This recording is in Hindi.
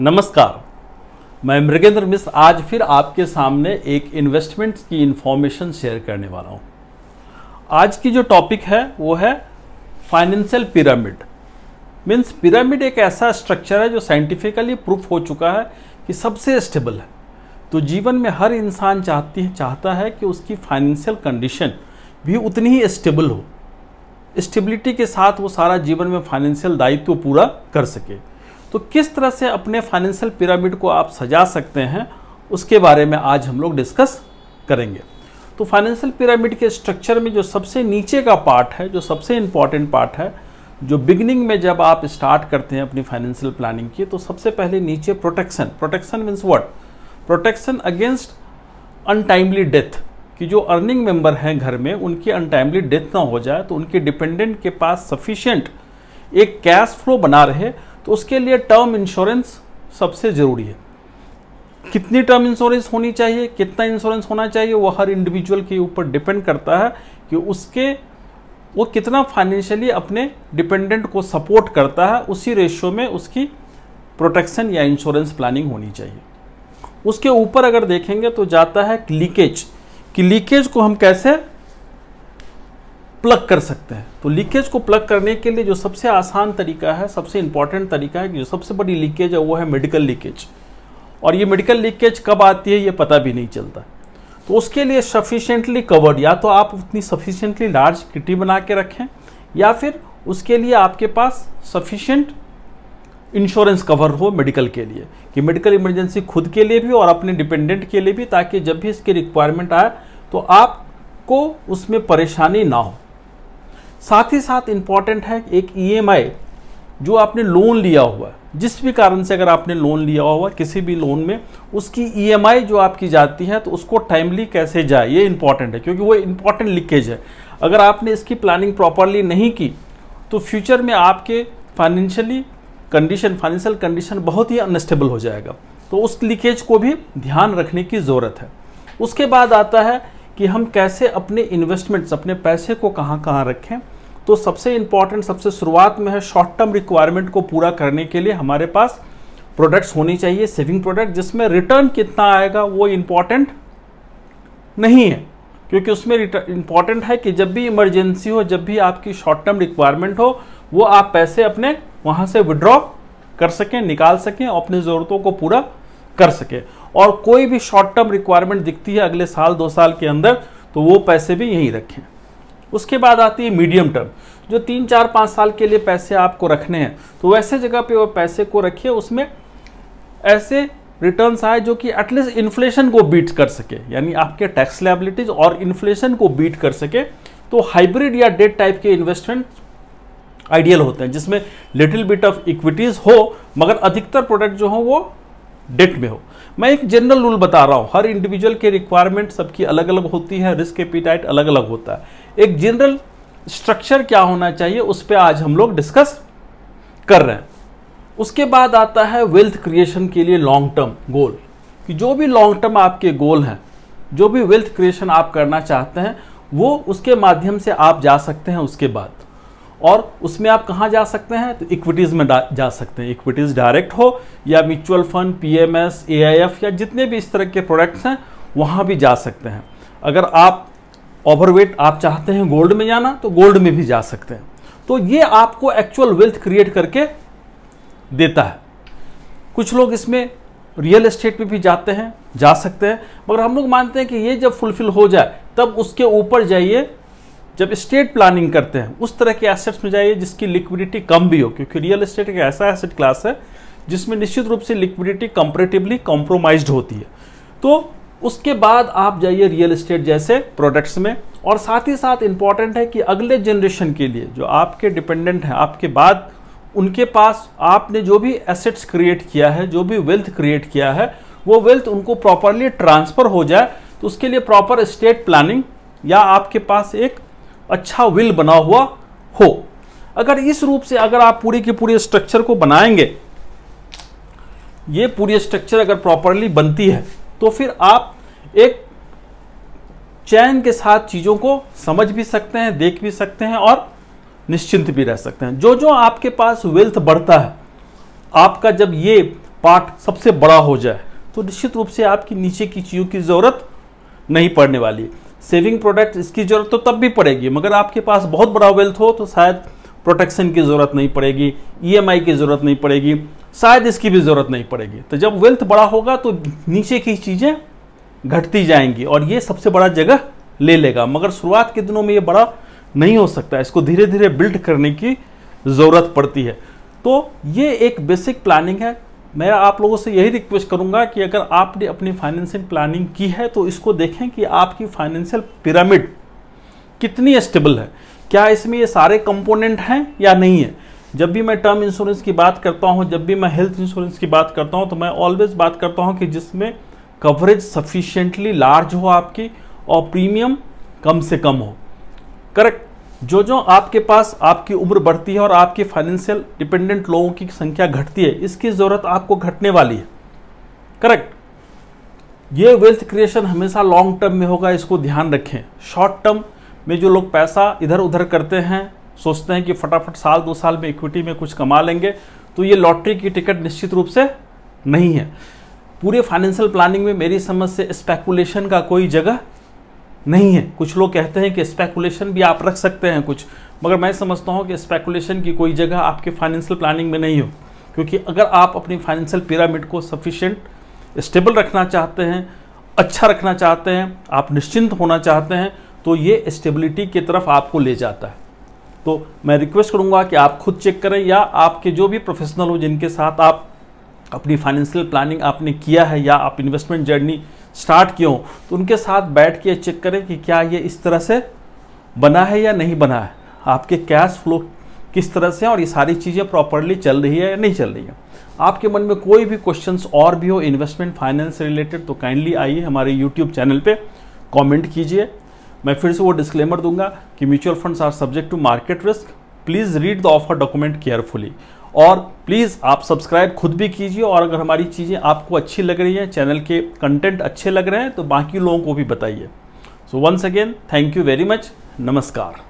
नमस्कार मैं मृगेंद्र मिश्र आज फिर आपके सामने एक इन्वेस्टमेंट की इन्फॉर्मेशन शेयर करने वाला हूँ आज की जो टॉपिक है वो है फाइनेंशियल पिरामिड मीन्स पिरामिड एक ऐसा स्ट्रक्चर है जो साइंटिफिकली प्रूफ हो चुका है कि सबसे स्टेबल है तो जीवन में हर इंसान चाहती है चाहता है कि उसकी फाइनेंशियल कंडीशन भी उतनी ही स्टेबल हो स्टेबिलिटी के साथ वो सारा जीवन में फाइनेंशियल दायित्व पूरा कर सके तो किस तरह से अपने फाइनेंशियल पिरामिड को आप सजा सकते हैं उसके बारे में आज हम लोग डिस्कस करेंगे तो फाइनेंशियल पिरामिड के स्ट्रक्चर में जो सबसे नीचे का पार्ट है जो सबसे इम्पॉर्टेंट पार्ट है जो बिगनिंग में जब आप स्टार्ट करते हैं अपनी फाइनेंशियल प्लानिंग की तो सबसे पहले नीचे protection protection means what protection against untimely death कि जो अर्निंग मेंबर हैं घर में उनकी अनटाइमली डेथ ना हो जाए तो उनके डिपेंडेंट के पास सफिशियंट एक कैश फ्लो बना रहे तो उसके लिए टर्म इंश्योरेंस सबसे ज़रूरी है कितनी टर्म इंश्योरेंस होनी चाहिए कितना इंश्योरेंस होना चाहिए वो हर इंडिविजुअल के ऊपर डिपेंड करता है कि उसके वो कितना फाइनेंशियली अपने डिपेंडेंट को सपोर्ट करता है उसी रेशियो में उसकी प्रोटेक्शन या इंश्योरेंस प्लानिंग होनी चाहिए उसके ऊपर अगर देखेंगे तो जाता है लीकेज कि लीकेज को हम कैसे प्लग कर सकते हैं तो लीकेज को प्लग करने के लिए जो सबसे आसान तरीका है सबसे इंपॉर्टेंट तरीका है कि जो सबसे बड़ी लीकेज है वो है मेडिकल लीकेज और ये मेडिकल लीकेज कब आती है ये पता भी नहीं चलता तो उसके लिए सफिशेंटली कवर्ड या तो आप उतनी सफिशेंटली लार्ज किटी बना के रखें या फिर उसके लिए आपके पास सफिशेंट इंश्योरेंस कवर हो मेडिकल के लिए कि मेडिकल इमरजेंसी खुद के लिए भी और अपने डिपेंडेंट के लिए भी ताकि जब भी इसकी रिक्वायरमेंट आए तो आपको उसमें परेशानी ना हो साथ ही साथ इम्पॉर्टेंट है एक ई e जो आपने लोन लिया हुआ जिस भी कारण से अगर आपने लोन लिया हुआ किसी भी लोन में उसकी ई e जो आपकी जाती है तो उसको टाइमली कैसे जाए ये इंपॉर्टेंट है क्योंकि वो इम्पॉर्टेंट लीकेज है अगर आपने इसकी प्लानिंग प्रॉपरली नहीं की तो फ्यूचर में आपके फाइनेंशियली कंडीशन फाइनेंशियल कंडीशन बहुत ही अनस्टेबल हो जाएगा तो उस लीकेज को भी ध्यान रखने की ज़रूरत है उसके बाद आता है कि हम कैसे अपने इन्वेस्टमेंट्स अपने पैसे को कहाँ कहाँ रखें तो सबसे इंपॉर्टेंट सबसे शुरुआत में है शॉर्ट टर्म रिक्वायरमेंट को पूरा करने के लिए हमारे पास प्रोडक्ट्स होनी चाहिए सेविंग प्रोडक्ट जिसमें रिटर्न कितना आएगा वो इम्पॉर्टेंट नहीं है क्योंकि उसमें इम्पॉर्टेंट है कि जब भी इमरजेंसी हो जब भी आपकी शॉर्ट टर्म रिक्वायरमेंट हो वो आप पैसे अपने वहाँ से विड्रॉ कर सकें निकाल सकें अपनी ज़रूरतों को पूरा कर सकें और कोई भी शॉर्ट टर्म रिक्वायरमेंट दिखती है अगले साल दो साल के अंदर तो वो पैसे भी यहीं रखें उसके बाद आती है मीडियम टर्म जो तीन चार पाँच साल के लिए पैसे आपको रखने हैं तो वैसे जगह पे वो पैसे को रखिए उसमें ऐसे रिटर्न्स आए जो कि एटलीस्ट इन्फ्लेशन को बीट कर सके यानी आपके टैक्स लाइबिलिटीज और इन्फ्लेशन को बीट कर सके तो हाइब्रिड या डेट टाइप के इन्वेस्टमेंट आइडियल होते हैं जिसमें लिटिल बिट ऑफ इक्विटीज़ हो मगर अधिकतर प्रोडक्ट जो हो वो डेट में हो मैं एक जनरल रूल बता रहा हूँ हर इंडिविजुअल के रिक्वायरमेंट सबकी अलग अलग होती है रिस्क एपिटाइट अलग अलग होता है एक जनरल स्ट्रक्चर क्या होना चाहिए उस पर आज हम लोग डिस्कस कर रहे हैं उसके बाद आता है वेल्थ क्रिएशन के लिए लॉन्ग टर्म गोल कि जो भी लॉन्ग टर्म आपके गोल हैं जो भी वेल्थ क्रिएशन आप करना चाहते हैं वो उसके माध्यम से आप जा सकते हैं उसके बाद और उसमें आप कहाँ जा सकते हैं तो इक्विटीज़ में जा सकते हैं इक्विटीज़ डायरेक्ट हो या म्यूचुअल फंड पीएमएस एआईएफ या जितने भी इस तरह के प्रोडक्ट्स हैं वहाँ भी जा सकते हैं अगर आप ओवरवेट आप चाहते हैं गोल्ड में जाना तो गोल्ड में भी जा सकते हैं तो ये आपको एक्चुअल वेल्थ क्रिएट करके देता है कुछ लोग इसमें रियल एस्टेट में भी जाते हैं जा सकते हैं मगर हम लोग मानते हैं कि ये जब फुलफिल हो जाए तब उसके ऊपर जाइए जब स्टेट प्लानिंग करते हैं उस तरह के एसेट्स में जाइए जिसकी लिक्विडिटी कम भी हो क्योंकि रियल एस्टेट एक ऐसा एसेट क्लास है जिसमें निश्चित रूप से लिक्विडिटी कंपेरेटिवली कॉम्प्रोमाइज होती है तो उसके बाद आप जाइए रियल एस्टेट जैसे प्रोडक्ट्स में और साथ ही साथ इम्पॉर्टेंट है कि अगले जनरेशन के लिए जो आपके डिपेंडेंट हैं आपके बाद उनके पास आपने जो भी एसेट्स क्रिएट किया है जो भी वेल्थ क्रिएट किया है वो वेल्थ उनको प्रॉपरली ट्रांसफ़र हो जाए तो उसके लिए प्रॉपर स्टेट प्लानिंग या आपके पास एक अच्छा विल बना हुआ हो अगर इस रूप से अगर आप पूरी के पूरे स्ट्रक्चर को बनाएंगे ये पूरी स्ट्रक्चर अगर प्रॉपरली बनती है तो फिर आप एक चैन के साथ चीज़ों को समझ भी सकते हैं देख भी सकते हैं और निश्चिंत भी रह सकते हैं जो जो आपके पास वेल्थ बढ़ता है आपका जब ये पार्ट सबसे बड़ा हो जाए तो निश्चित रूप से आपकी नीचे की चीज़ों की ज़रूरत नहीं पड़ने वाली सेविंग प्रोडक्ट इसकी ज़रूरत तो तब भी पड़ेगी मगर आपके पास बहुत बड़ा वेल्थ हो तो शायद प्रोटेक्शन की ज़रूरत नहीं पड़ेगी ईएमआई e की ज़रूरत नहीं पड़ेगी शायद इसकी भी ज़रूरत नहीं पड़ेगी तो जब वेल्थ बड़ा होगा तो नीचे की चीज़ें घटती जाएंगी और ये सबसे बड़ा जगह ले लेगा मगर शुरुआत के दिनों में ये बड़ा नहीं हो सकता इसको धीरे धीरे बिल्ड करने की ज़रूरत पड़ती है तो ये एक बेसिक प्लानिंग है मैं आप लोगों से यही रिक्वेस्ट करूंगा कि अगर आपने अपनी फाइनेंशियल प्लानिंग की है तो इसको देखें कि आपकी फाइनेंशियल पिरामिड कितनी स्टेबल है क्या इसमें ये सारे कंपोनेंट हैं या नहीं है जब भी मैं टर्म इंश्योरेंस की बात करता हूँ जब भी मैं हेल्थ इंश्योरेंस की बात करता हूँ तो मैं ऑलवेज बात करता हूँ कि जिसमें कवरेज सफिशेंटली लार्ज हो आपकी और प्रीमियम कम से कम हो करेक्ट जो जो आपके पास आपकी उम्र बढ़ती है और आपके फाइनेंशियल डिपेंडेंट लोगों की संख्या घटती है इसकी ज़रूरत आपको घटने वाली है करेक्ट ये वेल्थ क्रिएशन हमेशा लॉन्ग टर्म में होगा इसको ध्यान रखें शॉर्ट टर्म में जो लोग पैसा इधर उधर करते हैं सोचते हैं कि फटाफट साल दो साल में इक्विटी में कुछ कमा लेंगे तो ये लॉटरी की टिकट निश्चित रूप से नहीं है पूरे फाइनेंशियल प्लानिंग में मेरी समझ से स्पेकुलेशन का कोई जगह नहीं है कुछ लोग कहते हैं कि स्पेकुलेशन भी आप रख सकते हैं कुछ मगर मैं समझता हूँ कि स्पेकुलेशन की कोई जगह आपके फाइनेंशियल प्लानिंग में नहीं हो क्योंकि अगर आप अपनी फाइनेंशियल पिरामिड को सफिशेंट स्टेबल रखना चाहते हैं अच्छा रखना चाहते हैं आप निश्चिंत होना चाहते हैं तो ये स्टेबिलिटी की तरफ आपको ले जाता है तो मैं रिक्वेस्ट करूँगा कि आप खुद चेक करें या आपके जो भी प्रोफेशनल हो जिनके साथ आप अपनी फाइनेंशियल प्लानिंग आपने किया है या आप इन्वेस्टमेंट जर्नी स्टार्ट क्यों तो उनके साथ बैठ के चेक करें कि क्या ये इस तरह से बना है या नहीं बना है आपके कैश फ्लो किस तरह से और ये सारी चीज़ें प्रॉपरली चल रही है या नहीं चल रही है आपके मन में कोई भी क्वेश्चंस और भी हो इन्वेस्टमेंट फाइनेंस से रिलेटेड तो काइंडली आइए हमारे यूट्यूब चैनल पे कमेंट कीजिए मैं फिर से वो डिस्क्लेमर दूंगा कि mutual funds are subject to market risk please read the offer document carefully और प्लीज़ आप सब्सक्राइब खुद भी कीजिए और अगर हमारी चीज़ें आपको अच्छी लग रही हैं चैनल के कंटेंट अच्छे लग रहे हैं तो बाकी लोगों को भी बताइए so once again thank you very much नमस्कार